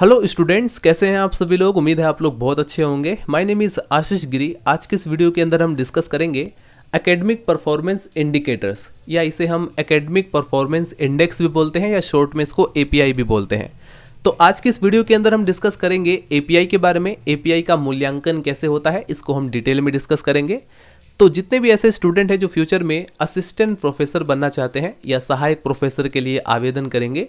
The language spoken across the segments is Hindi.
हेलो स्टूडेंट्स कैसे हैं आप सभी लोग उम्मीद है आप लोग बहुत अच्छे होंगे my name is Ashish Giri आज के इस वीडियो के अंदर हम डिस्कस करेंगे एकेडमिक परफॉर्मेंस इंडिकेटर्स या इसे हम एकेडमिक परफॉर्मेंस इंडेक्स भी बोलते हैं या शॉर्ट में इसको ए भी बोलते हैं तो आज की इस वीडियो के अंदर हम डिस्कस करेंगे ए के बारे में ए का मूल्यांकन कैसे होता है इसको हम डिटेल में डिस्कस करेंगे तो जितने भी ऐसे स्टूडेंट हैं जो फ्यूचर में असिस्टेंट प्रोफेसर बनना चाहते हैं या सहायक प्रोफेसर के लिए आवेदन करेंगे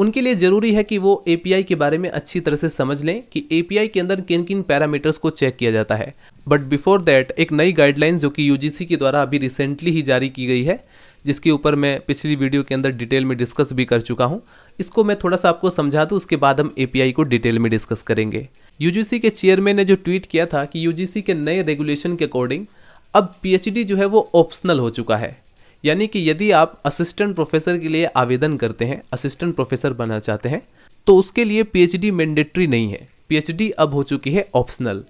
उनके लिए ज़रूरी है कि वो ए के बारे में अच्छी तरह से समझ लें कि ए के अंदर किन किन पैरामीटर्स को चेक किया जाता है बट बिफोर दैट एक नई गाइडलाइन जो कि यू के द्वारा अभी रिसेंटली ही जारी की गई है जिसके ऊपर मैं पिछली वीडियो के अंदर डिटेल में डिस्कस भी कर चुका हूँ इसको मैं थोड़ा सा आपको समझा दूँ उसके बाद हम ए को डिटेल में डिस्कस करेंगे यूजीसी के चेयरमैन ने जो ट्वीट किया था कि यू के नए रेगुलेशन के अकॉर्डिंग अब पी जो है वो ऑप्शनल हो चुका है यानी कि यदि आप असिस्टेंट प्रोफेसर के लिए आवेदन करते हैं असिस्टेंट प्रोफेसर बनना चाहते हैं तो उसके लिए पीएचडी मैंडेटरी नहीं है पीएचडी अब हो चुकी है ऑप्शनल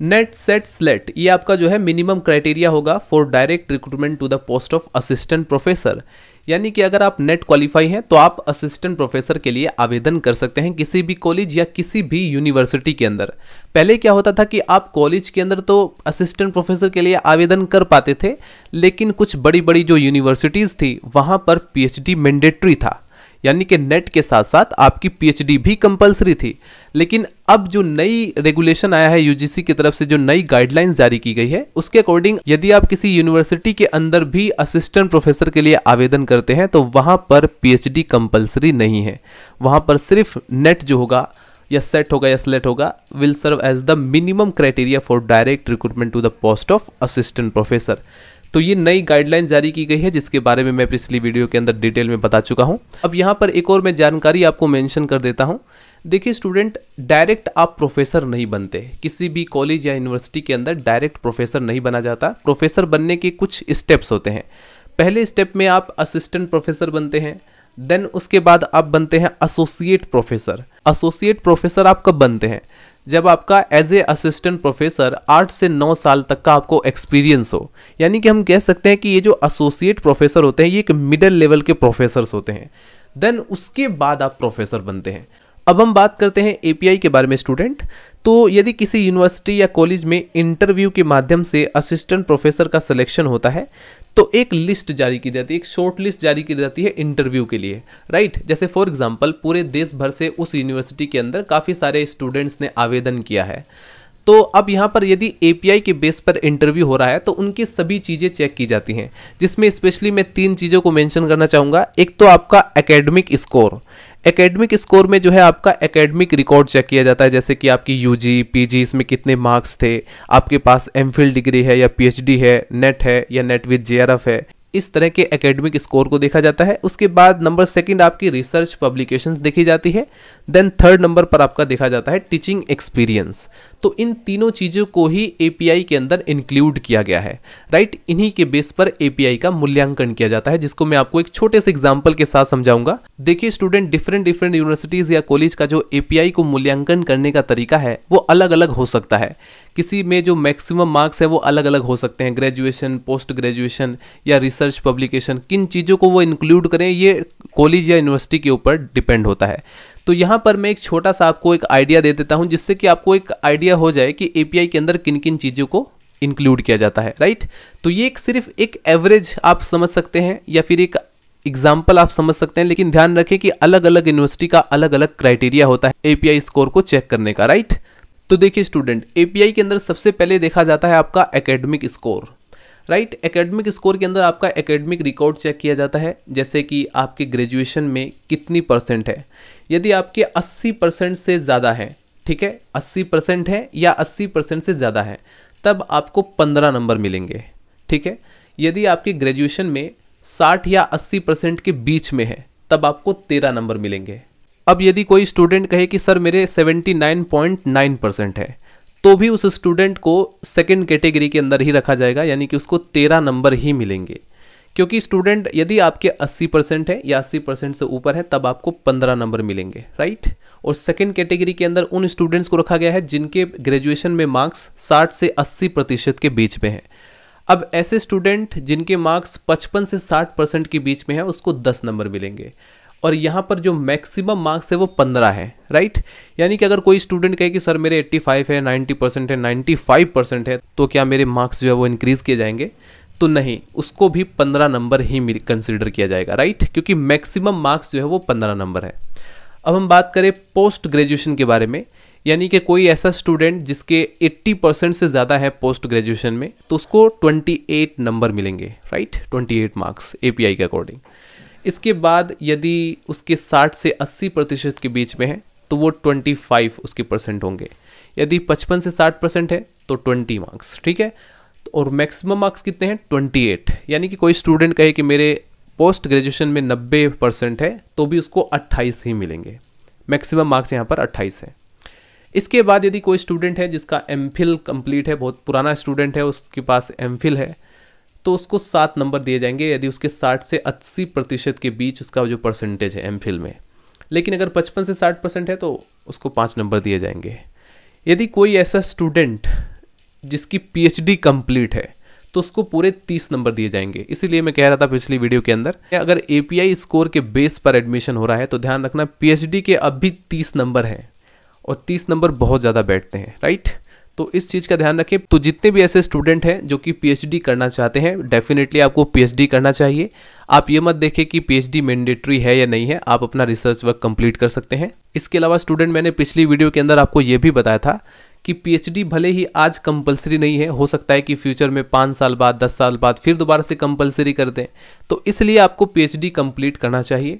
नेट सेट स्लेट ये आपका जो है मिनिमम क्राइटेरिया होगा for direct recruitment to the post of assistant professor यानी कि अगर आप नेट क्वालिफाई हैं तो आप असिस्टेंट प्रोफेसर के लिए आवेदन कर सकते हैं किसी भी कॉलेज या किसी भी यूनिवर्सिटी के अंदर पहले क्या होता था कि आप कॉलेज के अंदर तो असिस्टेंट प्रोफेसर के लिए आवेदन कर पाते थे लेकिन कुछ बड़ी बड़ी जो यूनिवर्सिटीज़ थी वहाँ पर पीएचडी एच था यानी कि नेट के साथ साथ आपकी पीएचडी भी कंपलसरी थी लेकिन अब जो नई रेगुलेशन आया है यूजीसी की तरफ से जो नई गाइडलाइंस जारी की गई है उसके अकॉर्डिंग यदि आप किसी यूनिवर्सिटी के अंदर भी असिस्टेंट प्रोफेसर के लिए आवेदन करते हैं तो वहाँ पर पीएचडी कंपलसरी नहीं है वहाँ पर सिर्फ नेट जो होगा या सेट होगा या सिलेक्ट होगा will serve as the minimum criteria for direct recruitment to the post of assistant professor तो ये नई गाइडलाइन जारी की गई है जिसके बारे में मैं पिछली वीडियो के अंदर डिटेल में बता चुका हूँ अब यहाँ पर एक और मैं जानकारी आपको मैंशन कर देता हूँ देखिए स्टूडेंट डायरेक्ट आप प्रोफेसर नहीं बनते किसी भी कॉलेज या यूनिवर्सिटी के अंदर डायरेक्ट प्रोफेसर नहीं बना जाता प्रोफेसर बनने के कुछ स्टेप्स होते हैं पहले स्टेप में आप असिस्टेंट प्रोफेसर बनते हैं देन उसके बाद आप बनते हैं एसोसिएट प्रोफेसर एसोसिएट प्रोफेसर आप कब बनते हैं जब आपका एज ए असिस्टेंट प्रोफेसर आठ से नौ साल तक का आपको एक्सपीरियंस हो यानी कि हम कह सकते हैं कि ये जो एसोसिएट प्रोफेसर होते हैं ये एक मिडल लेवल के प्रोफेसर्स होते हैं देन उसके बाद आप प्रोफेसर बनते हैं अब हम बात करते हैं ए के बारे में स्टूडेंट तो यदि किसी यूनिवर्सिटी या कॉलेज में इंटरव्यू के माध्यम से असिस्टेंट प्रोफेसर का सिलेक्शन होता है तो एक लिस्ट जारी की जाती है एक शॉर्ट लिस्ट जारी की जाती है इंटरव्यू के लिए राइट जैसे फॉर एग्जाम्पल पूरे देश भर से उस यूनिवर्सिटी के अंदर काफ़ी सारे स्टूडेंट्स ने आवेदन किया है तो अब यहाँ पर यदि ए के बेस पर इंटरव्यू हो रहा है तो उनकी सभी चीज़ें चेक की जाती हैं जिसमें स्पेशली मैं तीन चीज़ों को मेंशन करना चाहूँगा एक तो आपका एकेडमिक स्कोर एकेडमिक स्कोर में जो है आपका एकेडमिक रिकॉर्ड चेक किया जाता है जैसे कि आपकी यूजी पीजी इसमें कितने मार्क्स थे आपके पास फिल डिग्री है या पीएचडी है नेट है या नेट विद एफ है इस तरह के एकेडमिक स्कोर को देखा जाता है उसके बाद नंबर सेकंड आपकी रिसर्च पब्लिकेशंस देखी जाती है देन थर्ड नंबर पर आपका देखा जाता है टीचिंग एक्सपीरियंस तो इन तीनों चीज़ों को ही एपीआई के अंदर इंक्लूड किया गया है राइट इन्हीं के बेस पर एपीआई का मूल्यांकन किया जाता है जिसको मैं आपको एक छोटे से एग्जाम्पल के साथ समझाऊंगा देखिए स्टूडेंट डिफरेंट डिफरेंट यूनिवर्सिटीज़ या कॉलेज का जो एपीआई को मूल्यांकन करने का तरीका है वो अलग अलग हो सकता है किसी में जो मैक्सिमम मार्क्स है वो अलग अलग हो सकते हैं ग्रेजुएशन पोस्ट ग्रेजुएशन या रिसर्च रिसर्च पब्लिकेशन किन चीज़ों को वो इंक्लूड करें ये कॉलेज या यूनिवर्सिटी के ऊपर डिपेंड होता है तो यहाँ पर मैं एक छोटा सा आपको एक आइडिया दे देता हूँ जिससे कि आपको एक आइडिया हो जाए कि ए के अंदर किन किन चीज़ों को इंक्लूड किया जाता है राइट तो ये एक सिर्फ एक एवरेज आप समझ सकते हैं या फिर एक एग्जाम्पल आप समझ सकते हैं लेकिन ध्यान रखें कि अलग अलग यूनिवर्सिटी का अलग अलग क्राइटेरिया होता है एपीआई स्कोर को चेक करने का राइट तो देखिए स्टूडेंट एपीआई के अंदर सबसे पहले देखा जाता है आपका academic score right academic score के अंदर आपका एकेडमिक रिकॉर्ड चेक किया जाता है जैसे कि आपके ग्रेजुएशन में कितनी परसेंट है यदि आपके 80 परसेंट से ज़्यादा है ठीक है 80 परसेंट है या 80 परसेंट से ज़्यादा है तब आपको 15 नंबर मिलेंगे ठीक है यदि आपके ग्रेजुएशन में 60 या 80 परसेंट के बीच में है तब आपको 13 नंबर मिलेंगे अब यदि कोई स्टूडेंट कहे कि सर मेरे 79.9 परसेंट है तो भी उस स्टूडेंट को सेकेंड कैटेगरी के अंदर ही रखा जाएगा यानी कि उसको तेरह नंबर ही मिलेंगे क्योंकि स्टूडेंट यदि आपके 80 परसेंट है या 80 परसेंट से ऊपर है तब आपको 15 नंबर मिलेंगे राइट और सेकेंड कैटेगरी के अंदर उन स्टूडेंट्स को रखा गया है जिनके ग्रेजुएशन में मार्क्स 60 से 80 प्रतिशत के बीच में हैं अब ऐसे स्टूडेंट जिनके मार्क्स 55 से 60 परसेंट के बीच में है उसको 10 नंबर मिलेंगे और यहाँ पर जो मैक्सिमम मार्क्स है वो पंद्रह है राइट यानी कि अगर कोई स्टूडेंट कहे कि सर मेरे एट्टी फाइव है नाइन्टी परसेंट है नाइन्टी फाइव परसेंट है तो क्या मेरे मार्क्स जो है वो इंक्रीज़ किए जाएंगे तो नहीं उसको भी पंद्रह नंबर ही कंसिडर किया जाएगा राइट क्योंकि मैक्सिमम मार्क्स जो है वो पंद्रह नंबर है अब हम बात करें पोस्ट ग्रेजुएशन के बारे में यानी कि कोई ऐसा स्टूडेंट जिसके 80 परसेंट से ज़्यादा है पोस्ट ग्रेजुएशन में तो उसको 28 नंबर मिलेंगे राइट 28 मार्क्स एपीआई के अकॉर्डिंग इसके बाद यदि उसके 60 से 80 प्रतिशत के बीच में है तो वो 25 उसके परसेंट होंगे यदि 55 से 60 परसेंट है तो 20 मार्क्स ठीक है तो और मैक्सिमम मार्क्स कितने हैं 28 यानी कि कोई स्टूडेंट कहे कि मेरे पोस्ट ग्रेजुएशन में 90 परसेंट है तो भी उसको 28 ही मिलेंगे मैक्सिमम मार्क्स यहाँ पर 28 है इसके बाद यदि कोई स्टूडेंट है जिसका एम फिल कंप्लीट है बहुत पुराना स्टूडेंट है उसके पास एम फिल है तो उसको सात नंबर दिए जाएंगे यदि उसके साठ से अस्सी प्रतिशत के बीच उसका जो परसेंटेज है एम में लेकिन अगर पचपन से साठ परसेंट है तो उसको पाँच नंबर दिए जाएंगे यदि कोई ऐसा स्टूडेंट जिसकी पीएचडी कंप्लीट है तो उसको पूरे तीस नंबर दिए जाएंगे इसीलिए मैं कह रहा था पिछली वीडियो के अंदर अगर ए स्कोर के बेस पर एडमिशन हो रहा है तो ध्यान रखना पीएचडी के अब भी तीस नंबर हैं और तीस नंबर बहुत ज़्यादा बैठते हैं राइट तो इस चीज़ का ध्यान रखें तो जितने भी ऐसे स्टूडेंट हैं जो कि पीएचडी करना चाहते हैं डेफिनेटली आपको पीएचडी करना चाहिए आप ये मत देखें कि पीएचडी मैंडेटरी है या नहीं है आप अपना रिसर्च वर्क कंप्लीट कर सकते हैं इसके अलावा स्टूडेंट मैंने पिछली वीडियो के अंदर आपको ये भी बताया था कि पीएचडी भले ही आज कंपलसरी नहीं है हो सकता है कि फ्यूचर में पाँच साल बाद दस साल बाद फिर दोबारा से कंपलसरी कर दें तो इसलिए आपको पीएचडी कंप्लीट करना चाहिए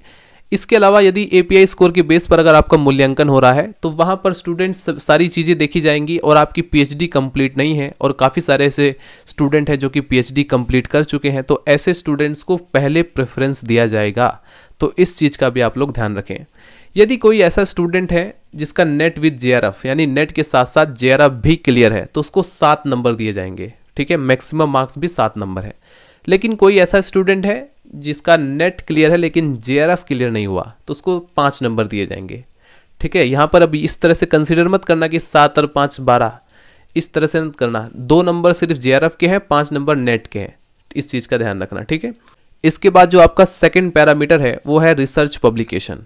इसके अलावा यदि ए स्कोर के बेस पर अगर आपका मूल्यांकन हो रहा है तो वहाँ पर स्टूडेंट्स सारी चीज़ें देखी जाएंगी और आपकी पीएचडी कंप्लीट नहीं है और काफ़ी सारे ऐसे स्टूडेंट हैं जो कि पीएचडी कंप्लीट कर चुके हैं तो ऐसे स्टूडेंट्स को पहले प्रेफरेंस दिया जाएगा तो इस चीज़ का भी आप लोग ध्यान रखें यदि कोई ऐसा स्टूडेंट है जिसका नेट विद जे यानी नेट के साथ साथ जे भी क्लियर है तो उसको सात नंबर दिए जाएंगे ठीक है मैक्सिमम मार्क्स भी सात नंबर है लेकिन कोई ऐसा स्टूडेंट है जिसका नेट क्लियर है लेकिन जे क्लियर नहीं हुआ तो उसको पाँच नंबर दिए जाएंगे ठीक है यहाँ पर अब इस तरह से कंसिडर मत करना कि सात और पाँच बारह इस तरह से मत करना दो नंबर सिर्फ जे के हैं पाँच नंबर नेट के हैं इस चीज़ का ध्यान रखना ठीक है इसके बाद जो आपका सेकेंड पैरामीटर है वो है रिसर्च पब्लिकेशन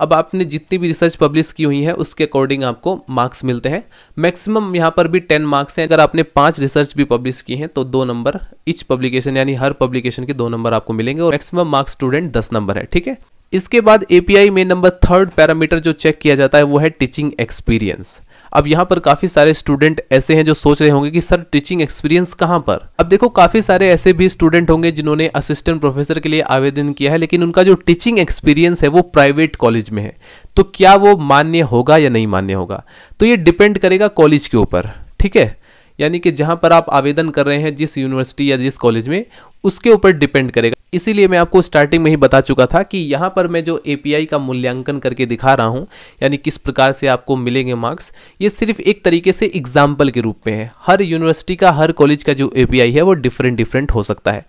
अब आपने जितनी भी रिसर्च पब्लिश की हुई है उसके अकॉर्डिंग आपको मार्क्स मिलते हैं मैक्सिमम यहाँ पर भी टेन मार्क्स हैं अगर आपने पांच रिसर्च भी पब्लिश की हैं तो दो नंबर इच पब्लिकेशन यानी हर पब्लिकेशन के दो नंबर आपको मिलेंगे और मैक्सिमम मार्क्स स्टूडेंट दस नंबर है ठीक है इसके बाद एपीआई में नंबर थर्ड पैरामीटर जो चेक किया जाता है वो है टीचिंग एक्सपीरियंस अब यहाँ पर काफी सारे स्टूडेंट ऐसे हैं जो सोच रहे होंगे कि सर टीचिंग एक्सपीरियंस कहाँ पर अब देखो काफी सारे ऐसे भी स्टूडेंट होंगे जिन्होंने असिस्टेंट प्रोफेसर के लिए आवेदन किया है लेकिन उनका जो टीचिंग एक्सपीरियंस है वो प्राइवेट कॉलेज में है तो क्या वो मान्य होगा या नहीं मान्य होगा तो ये डिपेंड करेगा कॉलेज के ऊपर ठीक है यानी कि जहां पर आप आवेदन कर रहे हैं जिस यूनिवर्सिटी या जिस कॉलेज में उसके ऊपर डिपेंड करेगा इसीलिए मैं आपको स्टार्टिंग में ही बता चुका था कि यहाँ पर मैं जो ए का मूल्यांकन करके दिखा रहा हूँ यानी किस प्रकार से आपको मिलेंगे मार्क्स ये सिर्फ एक तरीके से एग्जाम्पल के रूप में है हर यूनिवर्सिटी का हर कॉलेज का जो ए है वो डिफरेंट डिफरेंट हो सकता है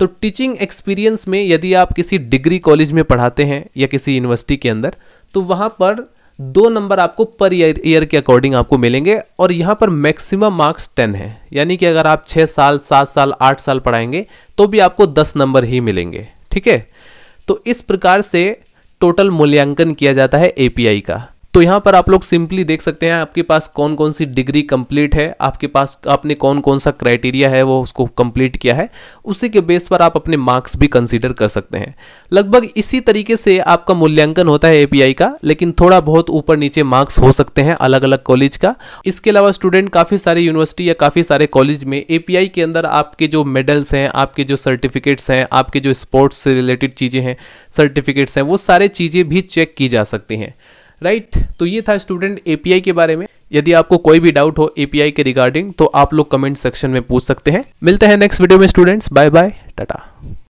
तो टीचिंग एक्सपीरियंस में यदि आप किसी डिग्री कॉलेज में पढ़ाते हैं या किसी यूनिवर्सिटी के अंदर तो वहाँ पर दो नंबर आपको पर ईयर के अकॉर्डिंग आपको मिलेंगे और यहाँ पर मैक्सिमम मार्क्स टेन है यानी कि अगर आप छः साल सात साल आठ साल पढ़ाएंगे तो भी आपको दस नंबर ही मिलेंगे ठीक है तो इस प्रकार से टोटल मूल्यांकन किया जाता है एपीआई का तो यहाँ पर आप लोग सिंपली देख सकते हैं आपके पास कौन कौन सी डिग्री कंप्लीट है आपके पास आपने कौन कौन सा क्राइटेरिया है वो उसको कंप्लीट किया है उसी के बेस पर आप अपने मार्क्स भी कंसिडर कर सकते हैं लगभग इसी तरीके से आपका मूल्यांकन होता है एपीआई का लेकिन थोड़ा बहुत ऊपर नीचे मार्क्स हो सकते हैं अलग अलग कॉलेज का इसके अलावा स्टूडेंट काफ़ी सारे यूनिवर्सिटी या काफ़ी सारे कॉलेज में एपीआई के अंदर आपके जो मेडल्स हैं आपके जो सर्टिफिकेट्स हैं आपके जो स्पोर्ट्स से रिलेटेड चीज़ें हैं सर्टिफिकेट्स हैं वो सारे चीज़ें भी चेक की जा सकती हैं राइट right? तो ये था स्टूडेंट एपीआई के बारे में यदि आपको कोई भी डाउट हो एपीआई के रिगार्डिंग तो आप लोग कमेंट सेक्शन में पूछ सकते हैं मिलते हैं नेक्स्ट वीडियो में स्टूडेंट्स बाय बाय टाटा